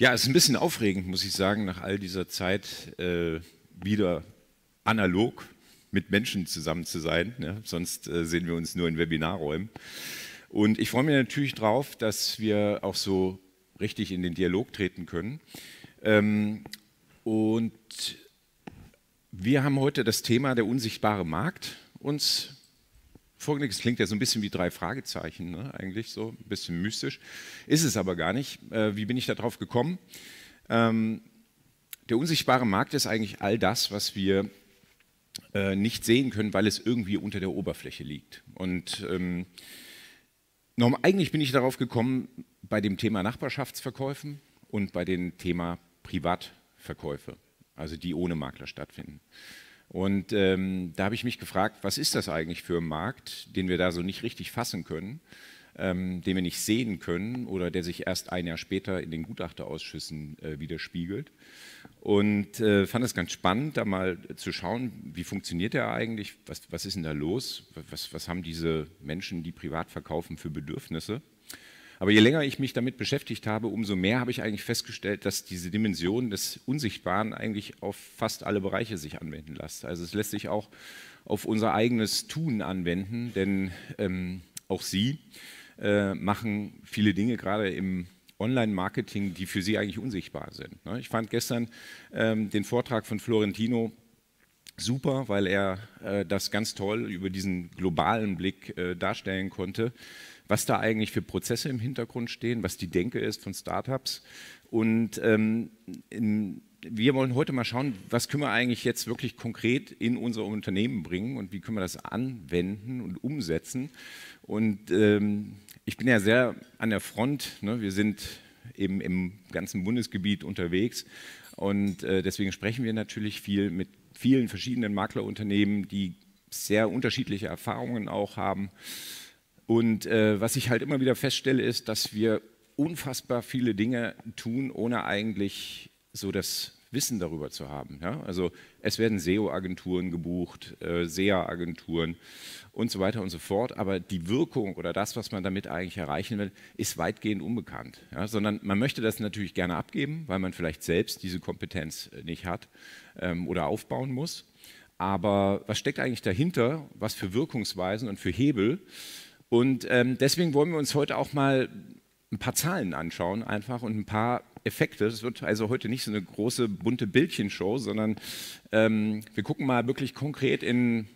Ja, es ist ein bisschen aufregend, muss ich sagen, nach all dieser Zeit äh, wieder analog mit Menschen zusammen zu sein. Ne? Sonst äh, sehen wir uns nur in Webinarräumen. Und ich freue mich natürlich darauf, dass wir auch so richtig in den Dialog treten können. Ähm, und wir haben heute das Thema der unsichtbare Markt uns Folgendes klingt ja so ein bisschen wie drei Fragezeichen, ne? eigentlich so, ein bisschen mystisch. Ist es aber gar nicht. Äh, wie bin ich darauf gekommen? Ähm, der unsichtbare Markt ist eigentlich all das, was wir äh, nicht sehen können, weil es irgendwie unter der Oberfläche liegt. Und ähm, eigentlich bin ich darauf gekommen bei dem Thema Nachbarschaftsverkäufen und bei dem Thema Privatverkäufe, also die ohne Makler stattfinden. Und ähm, da habe ich mich gefragt, was ist das eigentlich für ein Markt, den wir da so nicht richtig fassen können, ähm, den wir nicht sehen können oder der sich erst ein Jahr später in den Gutachterausschüssen äh, widerspiegelt. Und äh, fand es ganz spannend, da mal zu schauen, wie funktioniert der eigentlich, was, was ist denn da los, was, was haben diese Menschen, die privat verkaufen, für Bedürfnisse. Aber je länger ich mich damit beschäftigt habe, umso mehr habe ich eigentlich festgestellt, dass diese Dimension des Unsichtbaren eigentlich auf fast alle Bereiche sich anwenden lässt. Also es lässt sich auch auf unser eigenes Tun anwenden, denn ähm, auch Sie äh, machen viele Dinge gerade im Online-Marketing, die für Sie eigentlich unsichtbar sind. Ne? Ich fand gestern ähm, den Vortrag von Florentino super, weil er äh, das ganz toll über diesen globalen Blick äh, darstellen konnte was da eigentlich für Prozesse im Hintergrund stehen, was die Denke ist von Startups. Und ähm, in, wir wollen heute mal schauen, was können wir eigentlich jetzt wirklich konkret in unser Unternehmen bringen und wie können wir das anwenden und umsetzen. Und ähm, ich bin ja sehr an der Front. Ne? Wir sind eben im ganzen Bundesgebiet unterwegs und äh, deswegen sprechen wir natürlich viel mit vielen verschiedenen Maklerunternehmen, die sehr unterschiedliche Erfahrungen auch haben und äh, was ich halt immer wieder feststelle, ist, dass wir unfassbar viele Dinge tun, ohne eigentlich so das Wissen darüber zu haben. Ja? Also es werden SEO-Agenturen gebucht, äh, SEA-Agenturen und so weiter und so fort, aber die Wirkung oder das, was man damit eigentlich erreichen will, ist weitgehend unbekannt. Ja? Sondern man möchte das natürlich gerne abgeben, weil man vielleicht selbst diese Kompetenz äh, nicht hat ähm, oder aufbauen muss. Aber was steckt eigentlich dahinter? Was für Wirkungsweisen und für Hebel? Und ähm, deswegen wollen wir uns heute auch mal ein paar Zahlen anschauen, einfach und ein paar Effekte. Es wird also heute nicht so eine große bunte Bildchenshow, sondern ähm, wir gucken mal wirklich konkret in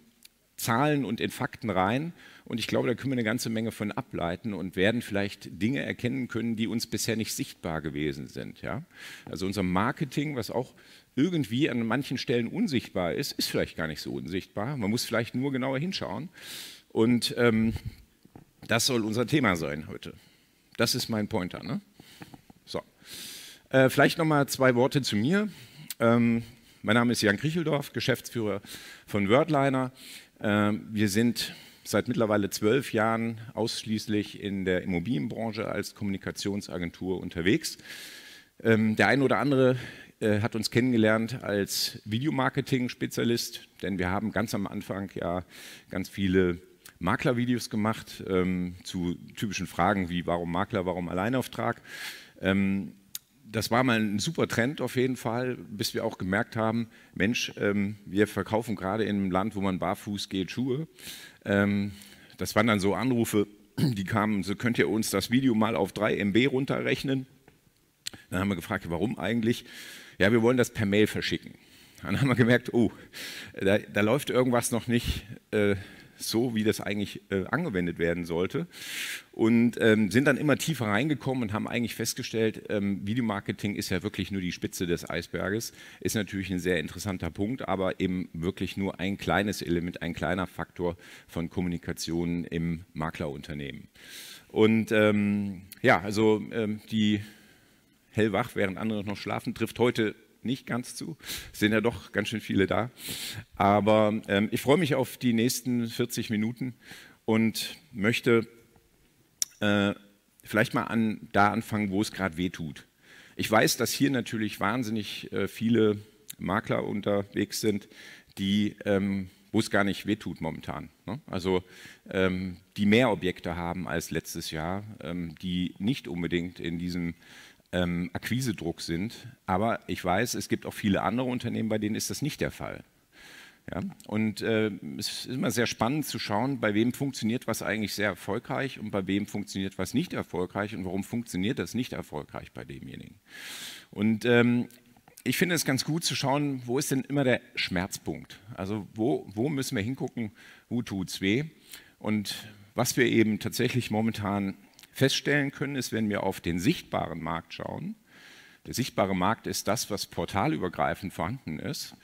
Zahlen und in Fakten rein. Und ich glaube, da können wir eine ganze Menge von ableiten und werden vielleicht Dinge erkennen können, die uns bisher nicht sichtbar gewesen sind. Ja? Also unser Marketing, was auch irgendwie an manchen Stellen unsichtbar ist, ist vielleicht gar nicht so unsichtbar. Man muss vielleicht nur genauer hinschauen. Und ähm, das soll unser Thema sein heute. Das ist mein Pointer. Ne? So. Äh, vielleicht nochmal zwei Worte zu mir. Ähm, mein Name ist Jan Kricheldorf, Geschäftsführer von Wordliner. Ähm, wir sind seit mittlerweile zwölf Jahren ausschließlich in der Immobilienbranche als Kommunikationsagentur unterwegs. Ähm, der ein oder andere äh, hat uns kennengelernt als Videomarketing-Spezialist, denn wir haben ganz am Anfang ja ganz viele Maklervideos gemacht ähm, zu typischen Fragen wie warum Makler, warum Alleinauftrag. Ähm, das war mal ein super Trend auf jeden Fall, bis wir auch gemerkt haben, Mensch, ähm, wir verkaufen gerade in einem Land, wo man barfuß geht, Schuhe. Ähm, das waren dann so Anrufe, die kamen, so könnt ihr uns das Video mal auf 3 MB runterrechnen. Dann haben wir gefragt, warum eigentlich? Ja, wir wollen das per Mail verschicken. Dann haben wir gemerkt, oh, da, da läuft irgendwas noch nicht. Äh, so wie das eigentlich äh, angewendet werden sollte. Und ähm, sind dann immer tiefer reingekommen und haben eigentlich festgestellt, ähm, Videomarketing ist ja wirklich nur die Spitze des Eisberges. Ist natürlich ein sehr interessanter Punkt, aber eben wirklich nur ein kleines Element, ein kleiner Faktor von Kommunikation im Maklerunternehmen. Und ähm, ja, also ähm, die hellwach, während andere noch schlafen, trifft heute nicht ganz zu. Es sind ja doch ganz schön viele da. Aber ähm, ich freue mich auf die nächsten 40 Minuten und möchte äh, vielleicht mal an, da anfangen, wo es gerade weh tut. Ich weiß, dass hier natürlich wahnsinnig äh, viele Makler unterwegs sind, die, ähm, wo es gar nicht wehtut momentan. Ne? Also ähm, die mehr Objekte haben als letztes Jahr, ähm, die nicht unbedingt in diesem ähm, Akquisedruck sind. Aber ich weiß, es gibt auch viele andere Unternehmen, bei denen ist das nicht der Fall. Ja? Und äh, es ist immer sehr spannend zu schauen, bei wem funktioniert was eigentlich sehr erfolgreich und bei wem funktioniert was nicht erfolgreich und warum funktioniert das nicht erfolgreich bei demjenigen. Und ähm, ich finde es ganz gut zu schauen, wo ist denn immer der Schmerzpunkt? Also wo, wo müssen wir hingucken, wo tut es weh? Und was wir eben tatsächlich momentan feststellen können, ist, wenn wir auf den sichtbaren Markt schauen, der sichtbare Markt ist das, was portalübergreifend vorhanden ist,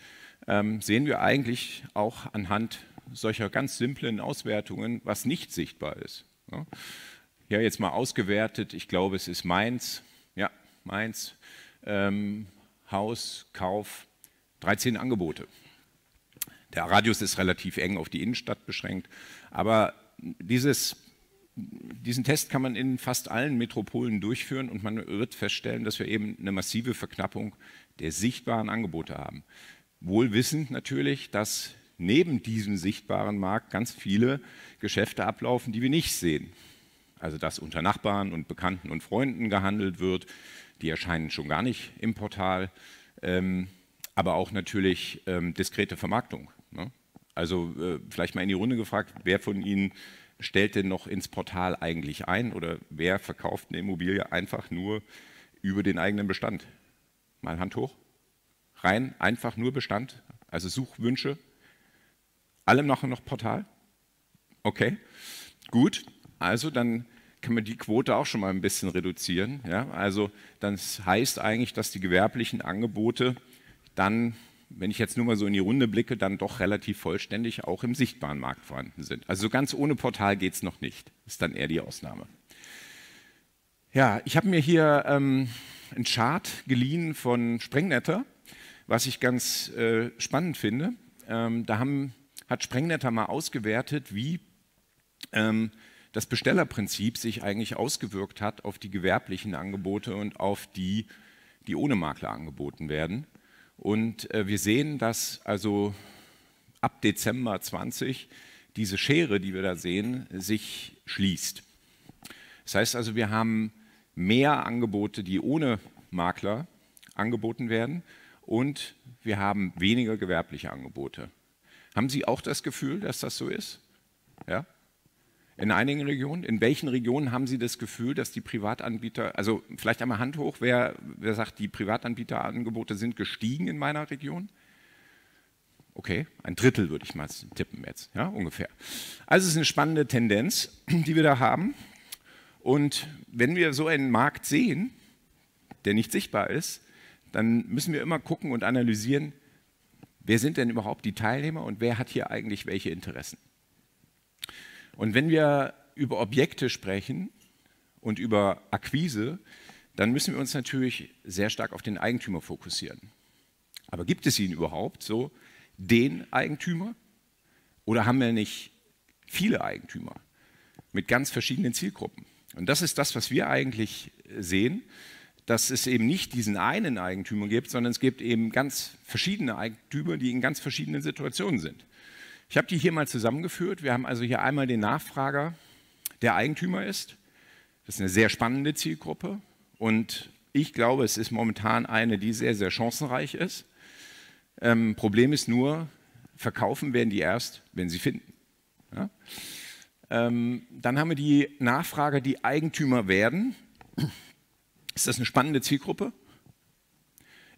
ähm, sehen wir eigentlich auch anhand solcher ganz simplen Auswertungen, was nicht sichtbar ist. Ja. Hier jetzt mal ausgewertet, ich glaube, es ist Mainz, ja, Mainz, ähm, Haus, Kauf, 13 Angebote. Der Radius ist relativ eng auf die Innenstadt beschränkt, aber dieses diesen Test kann man in fast allen Metropolen durchführen und man wird feststellen, dass wir eben eine massive Verknappung der sichtbaren Angebote haben. Wohl wissend natürlich, dass neben diesem sichtbaren Markt ganz viele Geschäfte ablaufen, die wir nicht sehen. Also dass unter Nachbarn und Bekannten und Freunden gehandelt wird, die erscheinen schon gar nicht im Portal, ähm, aber auch natürlich ähm, diskrete Vermarktung. Ne? Also äh, vielleicht mal in die Runde gefragt, wer von Ihnen stellt denn noch ins Portal eigentlich ein oder wer verkauft eine Immobilie einfach nur über den eigenen Bestand? Mal Hand hoch. Rein, einfach nur Bestand, also Suchwünsche. Alle machen noch Portal? Okay, gut. Also dann kann man die Quote auch schon mal ein bisschen reduzieren. Ja? Also das heißt eigentlich, dass die gewerblichen Angebote dann wenn ich jetzt nur mal so in die Runde blicke, dann doch relativ vollständig auch im sichtbaren Markt vorhanden sind. Also so ganz ohne Portal geht es noch nicht. Ist dann eher die Ausnahme. Ja, ich habe mir hier ähm, einen Chart geliehen von Sprengnetter, was ich ganz äh, spannend finde. Ähm, da haben, hat Sprengnetter mal ausgewertet, wie ähm, das Bestellerprinzip sich eigentlich ausgewirkt hat auf die gewerblichen Angebote und auf die, die ohne Makler angeboten werden. Und äh, wir sehen, dass also ab Dezember 20 diese Schere, die wir da sehen, sich schließt. Das heißt also, wir haben mehr Angebote, die ohne Makler angeboten werden und wir haben weniger gewerbliche Angebote. Haben Sie auch das Gefühl, dass das so ist? Ja? In einigen Regionen. In welchen Regionen haben Sie das Gefühl, dass die Privatanbieter, also vielleicht einmal Hand hoch, wer, wer sagt, die Privatanbieterangebote sind gestiegen in meiner Region? Okay, ein Drittel würde ich mal tippen jetzt, ja, ungefähr. Also es ist eine spannende Tendenz, die wir da haben. Und wenn wir so einen Markt sehen, der nicht sichtbar ist, dann müssen wir immer gucken und analysieren, wer sind denn überhaupt die Teilnehmer und wer hat hier eigentlich welche Interessen. Und wenn wir über Objekte sprechen und über Akquise, dann müssen wir uns natürlich sehr stark auf den Eigentümer fokussieren. Aber gibt es ihn überhaupt so, den Eigentümer? Oder haben wir nicht viele Eigentümer mit ganz verschiedenen Zielgruppen? Und das ist das, was wir eigentlich sehen, dass es eben nicht diesen einen Eigentümer gibt, sondern es gibt eben ganz verschiedene Eigentümer, die in ganz verschiedenen Situationen sind. Ich habe die hier mal zusammengeführt. Wir haben also hier einmal den Nachfrager, der Eigentümer ist. Das ist eine sehr spannende Zielgruppe und ich glaube, es ist momentan eine, die sehr, sehr chancenreich ist. Ähm, Problem ist nur, verkaufen werden die erst, wenn sie finden. Ja? Ähm, dann haben wir die Nachfrager, die Eigentümer werden. Ist das eine spannende Zielgruppe?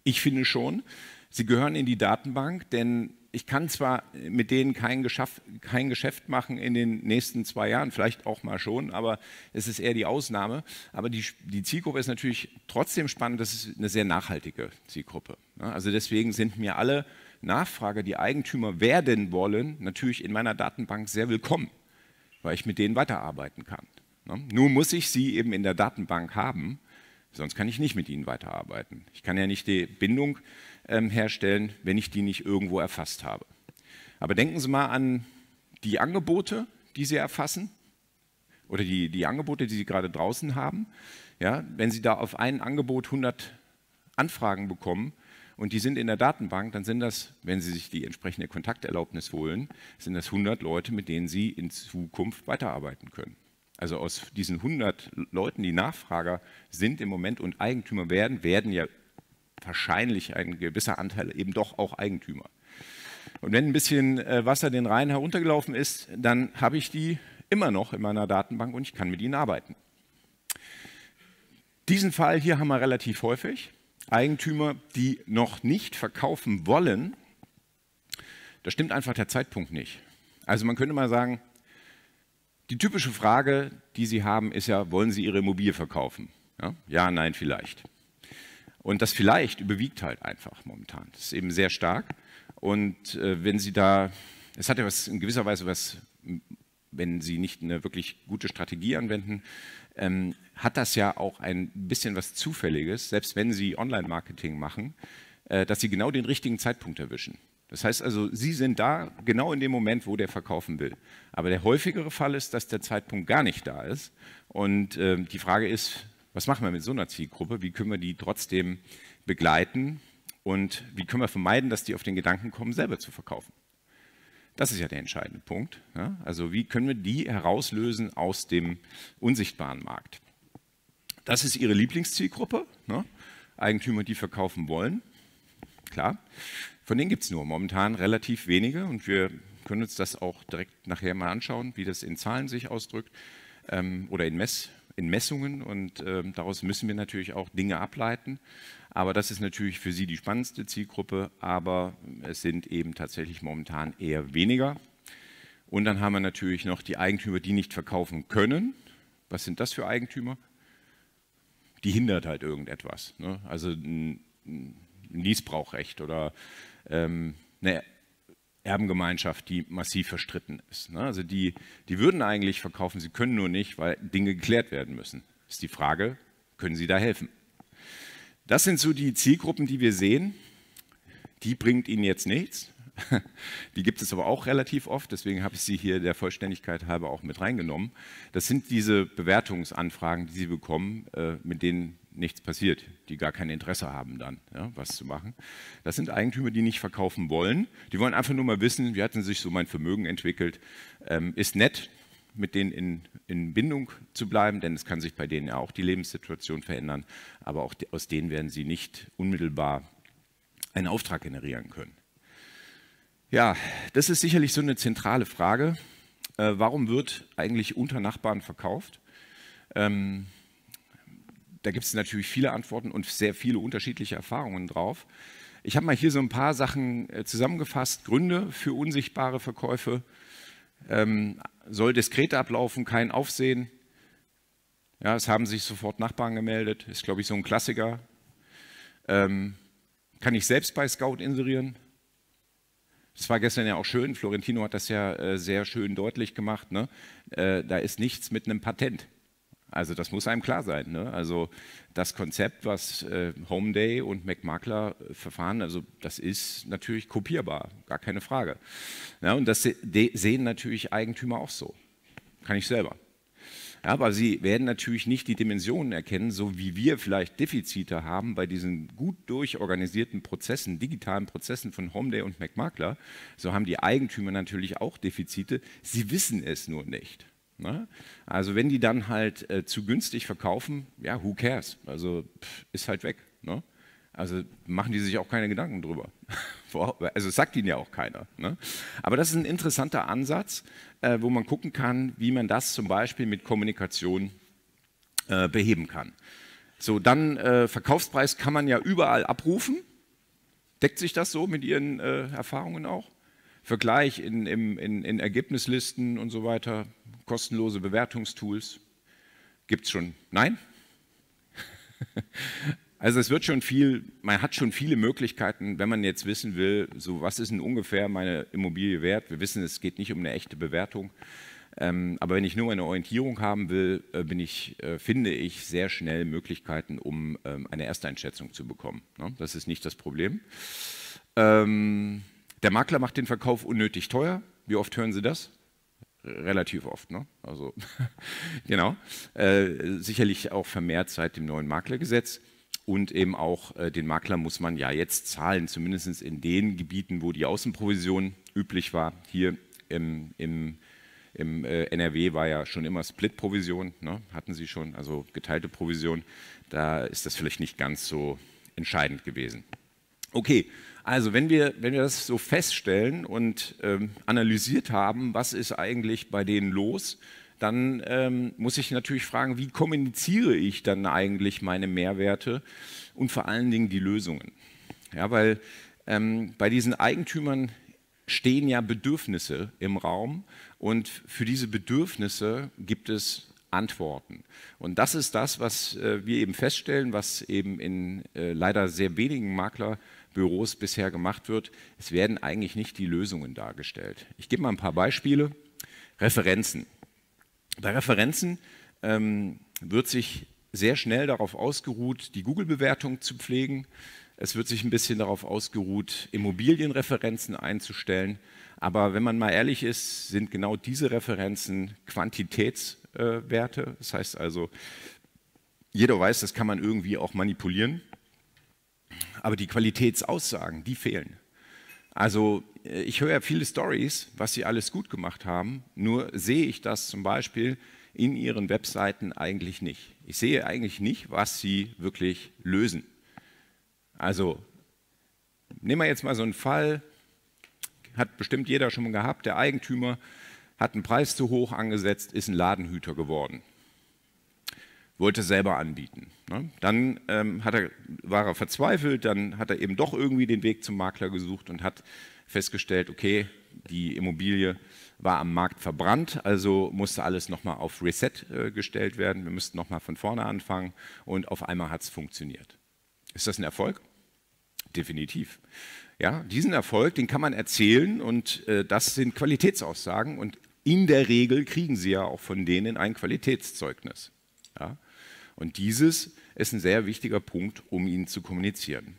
Ich finde schon. Sie gehören in die Datenbank, denn ich kann zwar mit denen kein, Geschäft, kein Geschäft machen in den nächsten zwei Jahren, vielleicht auch mal schon, aber es ist eher die Ausnahme. Aber die, die Zielgruppe ist natürlich trotzdem spannend, das ist eine sehr nachhaltige Zielgruppe. Ne? Also deswegen sind mir alle Nachfrager, die Eigentümer werden wollen, natürlich in meiner Datenbank sehr willkommen, weil ich mit denen weiterarbeiten kann. Ne? Nur muss ich sie eben in der Datenbank haben, sonst kann ich nicht mit ihnen weiterarbeiten. Ich kann ja nicht die Bindung ähm, herstellen, wenn ich die nicht irgendwo erfasst habe. Aber denken Sie mal an die Angebote, die Sie erfassen oder die, die Angebote, die Sie gerade draußen haben. Ja, wenn Sie da auf ein Angebot 100 Anfragen bekommen und die sind in der Datenbank, dann sind das, wenn Sie sich die entsprechende Kontakterlaubnis holen, sind das 100 Leute, mit denen Sie in Zukunft weiterarbeiten können. Also aus diesen 100 Leuten, die Nachfrager sind im Moment und Eigentümer werden, werden ja wahrscheinlich ein gewisser Anteil eben doch auch Eigentümer. Und wenn ein bisschen äh, Wasser den Rhein heruntergelaufen ist, dann habe ich die immer noch in meiner Datenbank und ich kann mit ihnen arbeiten. Diesen Fall hier haben wir relativ häufig. Eigentümer, die noch nicht verkaufen wollen, da stimmt einfach der Zeitpunkt nicht. Also man könnte mal sagen, die typische Frage, die Sie haben, ist ja, wollen Sie Ihre Immobilie verkaufen? Ja, ja nein, vielleicht. Und das vielleicht überwiegt halt einfach momentan. Das ist eben sehr stark. Und äh, wenn Sie da, es hat ja was, in gewisser Weise was, wenn Sie nicht eine wirklich gute Strategie anwenden, ähm, hat das ja auch ein bisschen was Zufälliges, selbst wenn Sie Online-Marketing machen, äh, dass Sie genau den richtigen Zeitpunkt erwischen. Das heißt also, Sie sind da genau in dem Moment, wo der verkaufen will. Aber der häufigere Fall ist, dass der Zeitpunkt gar nicht da ist. Und äh, die Frage ist, was machen wir mit so einer Zielgruppe? Wie können wir die trotzdem begleiten? Und wie können wir vermeiden, dass die auf den Gedanken kommen, selber zu verkaufen? Das ist ja der entscheidende Punkt. Ja? Also wie können wir die herauslösen aus dem unsichtbaren Markt? Das ist ihre Lieblingszielgruppe. Ne? Eigentümer, die verkaufen wollen. Klar. Von denen gibt es nur momentan relativ wenige und wir können uns das auch direkt nachher mal anschauen, wie das in Zahlen sich ausdrückt ähm, oder in Mess, in Messungen und äh, daraus müssen wir natürlich auch Dinge ableiten. Aber das ist natürlich für Sie die spannendste Zielgruppe, aber es sind eben tatsächlich momentan eher weniger. Und dann haben wir natürlich noch die Eigentümer, die nicht verkaufen können. Was sind das für Eigentümer? Die hindert halt irgendetwas. Ne? Also ein, ein Niesbrauchrecht oder ähm, eine Erbengemeinschaft, die massiv verstritten ist. Ne? Also die, die würden eigentlich verkaufen, sie können nur nicht, weil Dinge geklärt werden müssen. Ist die Frage, können sie da helfen? Das sind so die Zielgruppen, die wir sehen. Die bringt ihnen jetzt nichts. Die gibt es aber auch relativ oft, deswegen habe ich sie hier der Vollständigkeit halber auch mit reingenommen. Das sind diese Bewertungsanfragen, die Sie bekommen, äh, mit denen nichts passiert, die gar kein Interesse haben dann, ja, was zu machen. Das sind Eigentümer, die nicht verkaufen wollen. Die wollen einfach nur mal wissen, wie hat denn sich so mein Vermögen entwickelt. Ähm, ist nett, mit denen in, in, Bindung zu bleiben, denn es kann sich bei denen ja auch die Lebenssituation verändern, aber auch de aus denen werden sie nicht unmittelbar einen Auftrag generieren können. Ja, das ist sicherlich so eine zentrale Frage. Äh, warum wird eigentlich unter Nachbarn verkauft? Ähm, da gibt es natürlich viele Antworten und sehr viele unterschiedliche Erfahrungen drauf. Ich habe mal hier so ein paar Sachen äh, zusammengefasst. Gründe für unsichtbare Verkäufe. Ähm, soll diskret ablaufen, kein Aufsehen. Ja, es haben sich sofort Nachbarn gemeldet. Ist, glaube ich, so ein Klassiker. Ähm, kann ich selbst bei Scout inserieren? Das war gestern ja auch schön. Florentino hat das ja äh, sehr schön deutlich gemacht. Ne? Äh, da ist nichts mit einem Patent. Also das muss einem klar sein. Ne? Also das Konzept, was äh, Homeday und McMakler äh, verfahren, also das ist natürlich kopierbar, gar keine Frage. Ja, und das se sehen natürlich Eigentümer auch so. Kann ich selber. Ja, aber sie werden natürlich nicht die Dimensionen erkennen, so wie wir vielleicht Defizite haben bei diesen gut durchorganisierten Prozessen, digitalen Prozessen von Homeday und McMakler. So haben die Eigentümer natürlich auch Defizite. Sie wissen es nur nicht. Ne? Also wenn die dann halt äh, zu günstig verkaufen, ja, who cares? Also pff, ist halt weg. Ne? Also machen die sich auch keine Gedanken drüber. also sagt ihnen ja auch keiner. Ne? Aber das ist ein interessanter Ansatz, äh, wo man gucken kann, wie man das zum Beispiel mit Kommunikation äh, beheben kann. So, dann äh, Verkaufspreis kann man ja überall abrufen. Deckt sich das so mit Ihren äh, Erfahrungen auch? Vergleich in, in, in Ergebnislisten und so weiter, kostenlose Bewertungstools. Gibt es schon? Nein? Also es wird schon viel, man hat schon viele Möglichkeiten, wenn man jetzt wissen will, so was ist denn ungefähr meine Immobilie wert. Wir wissen, es geht nicht um eine echte Bewertung. Ähm, aber wenn ich nur eine Orientierung haben will, äh, ich, äh, finde ich sehr schnell Möglichkeiten, um ähm, eine Ersteinschätzung zu bekommen. Ne? Das ist nicht das Problem. Ähm, der Makler macht den Verkauf unnötig teuer. Wie oft hören Sie das? Relativ oft, ne? Also, genau. Äh, sicherlich auch vermehrt seit dem neuen Maklergesetz. Und eben auch äh, den Makler muss man ja jetzt zahlen, zumindest in den Gebieten, wo die Außenprovision üblich war. Hier im, im, im äh, NRW war ja schon immer Split-Provision, ne? hatten Sie schon, also geteilte Provision. Da ist das vielleicht nicht ganz so entscheidend gewesen. Okay, also, wenn wir, wenn wir das so feststellen und ähm, analysiert haben, was ist eigentlich bei denen los, dann ähm, muss ich natürlich fragen, wie kommuniziere ich dann eigentlich meine Mehrwerte und vor allen Dingen die Lösungen? Ja, weil ähm, bei diesen Eigentümern stehen ja Bedürfnisse im Raum und für diese Bedürfnisse gibt es Antworten. Und das ist das, was äh, wir eben feststellen, was eben in äh, leider sehr wenigen Makler Büros bisher gemacht wird, es werden eigentlich nicht die Lösungen dargestellt. Ich gebe mal ein paar Beispiele. Referenzen. Bei Referenzen ähm, wird sich sehr schnell darauf ausgeruht, die Google-Bewertung zu pflegen. Es wird sich ein bisschen darauf ausgeruht, Immobilienreferenzen einzustellen. Aber wenn man mal ehrlich ist, sind genau diese Referenzen Quantitätswerte. Äh, das heißt also, jeder weiß, das kann man irgendwie auch manipulieren aber die Qualitätsaussagen, die fehlen. Also äh, ich höre viele Stories, was sie alles gut gemacht haben, nur sehe ich das zum Beispiel in ihren Webseiten eigentlich nicht. Ich sehe eigentlich nicht, was sie wirklich lösen. Also nehmen wir jetzt mal so einen Fall, hat bestimmt jeder schon mal gehabt, der Eigentümer hat einen Preis zu hoch angesetzt, ist ein Ladenhüter geworden wollte selber anbieten. Ne? Dann ähm, er, war er verzweifelt, dann hat er eben doch irgendwie den Weg zum Makler gesucht und hat festgestellt, okay, die Immobilie war am Markt verbrannt, also musste alles nochmal auf Reset äh, gestellt werden. Wir müssten nochmal von vorne anfangen und auf einmal hat es funktioniert. Ist das ein Erfolg? Definitiv. Ja, diesen Erfolg, den kann man erzählen und äh, das sind Qualitätsaussagen und in der Regel kriegen Sie ja auch von denen ein Qualitätszeugnis. Ja. Und dieses ist ein sehr wichtiger Punkt, um ihn zu kommunizieren.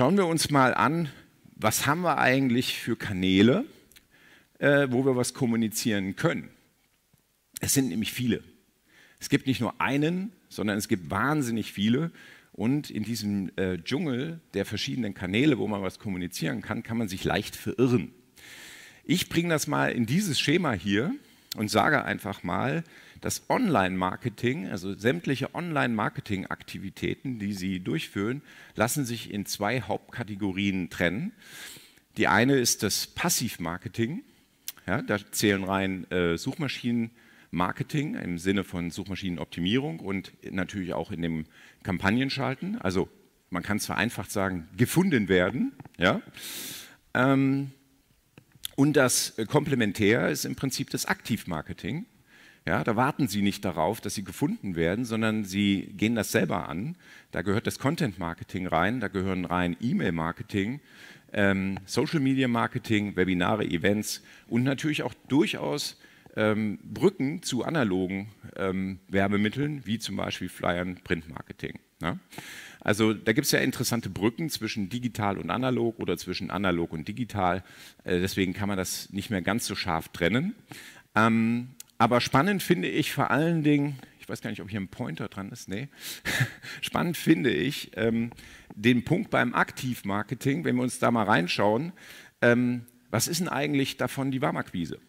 Schauen wir uns mal an, was haben wir eigentlich für Kanäle, äh, wo wir was kommunizieren können. Es sind nämlich viele. Es gibt nicht nur einen, sondern es gibt wahnsinnig viele. Und in diesem äh, Dschungel der verschiedenen Kanäle, wo man was kommunizieren kann, kann man sich leicht verirren. Ich bringe das mal in dieses Schema hier und sage einfach mal, dass Online-Marketing, also sämtliche Online-Marketing-Aktivitäten, die Sie durchführen, lassen sich in zwei Hauptkategorien trennen. Die eine ist das Passivmarketing. Ja, da zählen rein äh, Suchmaschinen-Marketing im Sinne von Suchmaschinenoptimierung und natürlich auch in dem Kampagnenschalten. Also man kann es vereinfacht sagen, gefunden werden. Ja? Ähm, und das äh, Komplementär ist im Prinzip das Aktivmarketing. Ja, da warten sie nicht darauf, dass sie gefunden werden, sondern sie gehen das selber an. Da gehört das Content Marketing rein, da gehören rein E-Mail Marketing, ähm, Social Media Marketing, Webinare, Events und natürlich auch durchaus ähm, Brücken zu analogen ähm, Werbemitteln, wie zum Beispiel Flyern, Printmarketing. Ne? Also da gibt es ja interessante Brücken zwischen digital und analog oder zwischen analog und digital. Äh, deswegen kann man das nicht mehr ganz so scharf trennen. Ähm, aber spannend finde ich vor allen Dingen, ich weiß gar nicht, ob hier ein Pointer dran ist, nee. spannend finde ich ähm, den Punkt beim Aktivmarketing, wenn wir uns da mal reinschauen, ähm, was ist denn eigentlich davon die Warmakquise?